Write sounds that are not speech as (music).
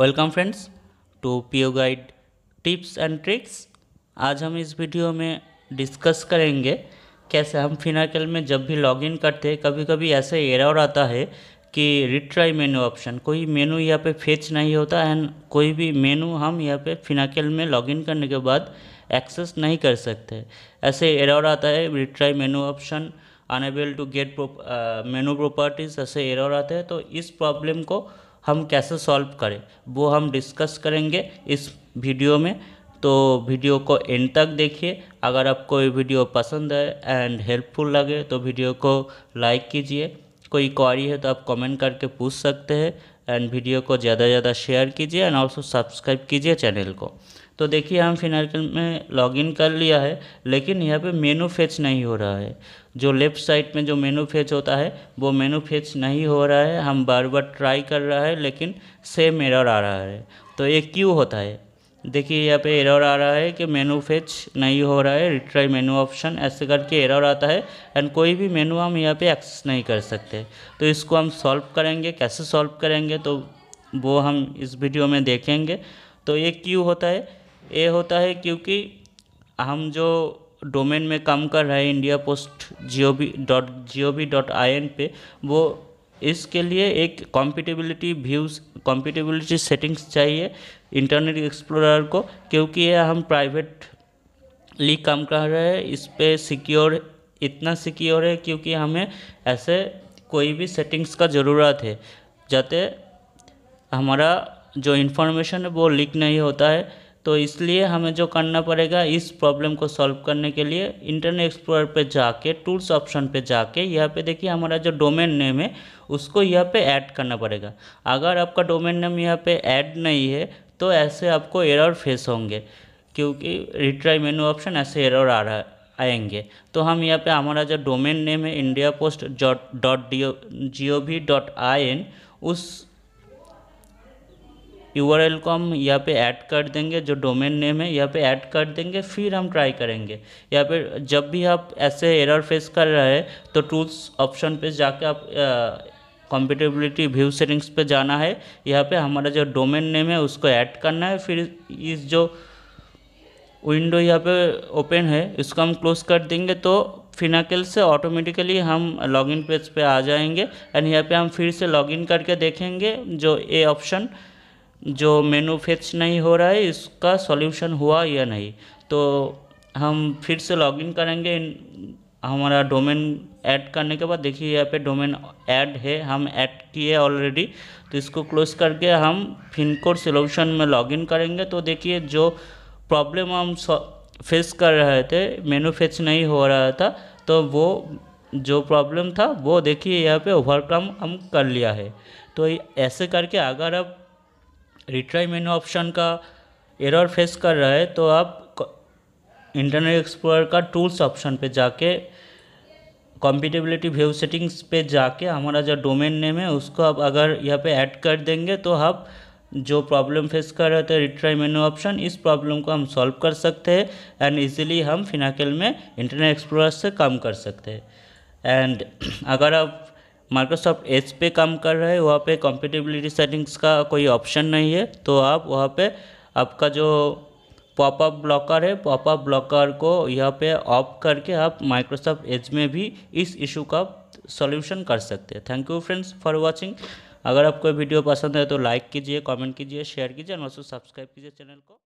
welcome friends to PO guide tips and tricks आज हम इस वीडियो में डिस्कस करेंगे कैसे हम फिनाकल में जब भी लॉगिन करते हैं कभी कभी ऐसे एरर आता है कि रिट्राई मेनू ऑप्शन कोई मेनू यहाँ पे फेच नहीं होता एंड कोई भी मेनू हम यहाँ पे फिनाकल में लॉगिन करने के बाद एक्सेस नहीं कर सकते ऐसे एरर आता है retry menu option unable to get menu properties ऐसे एरर आते हैं तो इस प्रॉब्लम को हम कैसे सॉल्व करें वो हम डिस्कस करेंगे इस वीडियो में तो वीडियो को एंड तक देखिए अगर आपको ये वीडियो पसंद है एंड हेल्पफुल लगे तो वीडियो को लाइक कीजिए कोई क्वारी है तो आप कमेंट करके पूछ सकते हैं एंड वीडियो को ज़्यादा से ज़्यादा शेयर कीजिए एंड ऑल्सो सब्सक्राइब कीजिए चैनल को तो देखिए हम फिनार्कल में लॉगिन कर लिया है लेकिन यहाँ पे मेनू फेच नहीं हो रहा है जो लेफ़्ट साइड में जो मेनू फेच होता है वो मेनू फेच नहीं हो रहा है हम बार बार ट्राई कर रहा है लेकिन सेम एरर आ रहा है तो ये क्यों होता है देखिए यहाँ पे एरर आ रहा है कि मेनू फेच नहीं हो रहा है रिट्राई मेनू ऑप्शन ऐसे करके एरर आता है एंड कोई भी मेनू हम यहाँ पे एक्सेस नहीं कर सकते तो इसको हम सॉल्व करेंगे कैसे सॉल्व करेंगे तो वो हम इस वीडियो में देखेंगे तो ये क्यों होता है ये होता है क्योंकि हम जो डोमेन में काम कर रहे हैं India post G O V dot G O dot I N पे वो इसके लिए एक कॉम्पिटेबिलिटी व्यूज़ कॉम्पिटेबिलिटी सेटिंग्स चाहिए इंटरनेट एक्सप्लोरर को क्योंकि ये हम प्राइवेटली काम कर रहे हैं इस पर सिक्योर इतना सिक्योर है क्योंकि हमें ऐसे कोई भी सेटिंग्स का ज़रूरत है जाते हमारा जो इन्फॉर्मेशन है वो लीक नहीं होता है तो इसलिए हमें जो करना पड़ेगा इस प्रॉब्लम को सॉल्व करने के लिए इंटरनेट एक्सप्लोरर पे जाके टूल्स ऑप्शन पे जाके यहाँ पे देखिए हमारा जो डोमेन नेम है उसको यहाँ पे ऐड करना पड़ेगा अगर आपका डोमेन नेम यहाँ पे ऐड नहीं है तो ऐसे आपको एरर फेस होंगे क्योंकि रिट्राई मेनू ऑप्शन ऐसे एरर आ रहा है आएंगे तो हम यहाँ पे हमारा जो डोमेन नेम है India post dot dot D G O V dot I N उस यूआरएल को हम यहाँ पे ऐड कर देंगे जो डोमेन नेम है यहाँ पे ऐड कर देंगे फिर हम ट्राई करेंगे यहाँ पे जब भी आप ऐसे एरर फेस कर रहे हैं तो टूल्स ऑप्शन पे जाके आप कॉम्पिटेबिलिटी व्यू सेटिंग्स पे जाना है यहाँ पे हमारा जो डोमेन नेम है उसको ऐड करना है फिर इस जो विंडो यहाँ पे ओपन है इसको हम क्लोज कर देंगे तो फिनाकेल से ऑटोमेटिकली हम लॉगिन पेज पे आ जाएंगे एंड यहाँ पे हम फिर से लॉगिन करके देखेंगे जो ए ऑप्शन जो मैनुफैक्च नहीं हो रहा है इसका सॉल्यूशन हुआ या नहीं तो हम फिर से लॉगिन करेंगे हमारा डोमेन ऐड करने के बाद देखिए यहाँ पे डोमेन ऐड है हम ऐड किए ऑलरेडी तो इसको क्लोज करके हम फिनकोड सोल्यूशन में लॉगिन करेंगे तो देखिए जो प्रॉब्लम हम फेस कर रहे थे मेनू फेच नहीं हो रहा था तो वो जो प्रॉब्लम था वो देखिए यहाँ पे ओवरकम हम कर लिया है तो ऐसे करके अगर आप रिट्राई मेनू ऑप्शन का एरर फेस कर रहा है तो आप इंटरनेट एक्सप्लोरर का टूल्स ऑप्शन पे जाके कॉम्पिटेबिलिटी व्यू सेटिंग्स पे जाके हमारा जो डोमेन नेम है उसको आप अगर यहाँ पे ऐड कर देंगे तो आप जो प्रॉब्लम फेस कर रहे थे रिट्राई मेनू ऑप्शन इस प्रॉब्लम को हम सॉल्व कर सकते हैं एंड इजीली हम फिनाकेल में इंटरनेट एक्सप्लोरर से काम कर सकते हैं एंड (clears throat) अगर आप माइक्रोसॉफ्ट एज पे काम कर रहा है वहाँ पे कॉम्पिटेबिलिटी सेटिंग्स का कोई ऑप्शन नहीं है तो आप वहाँ पे आपका जो पॉपअप ब्लॉकर है पॉपअप ब्लॉकर को यहाँ पे ऑफ करके आप माइक्रोसॉफ्ट एज में भी इस इशू का सॉल्यूशन कर सकते हैं thank you friends for watching अगर आपको वीडियो पसंद है तो लाइक कीजिए कॉमेंट कीजिए शेयर कीजिए और सब्सक्राइब कीजिए चैनल को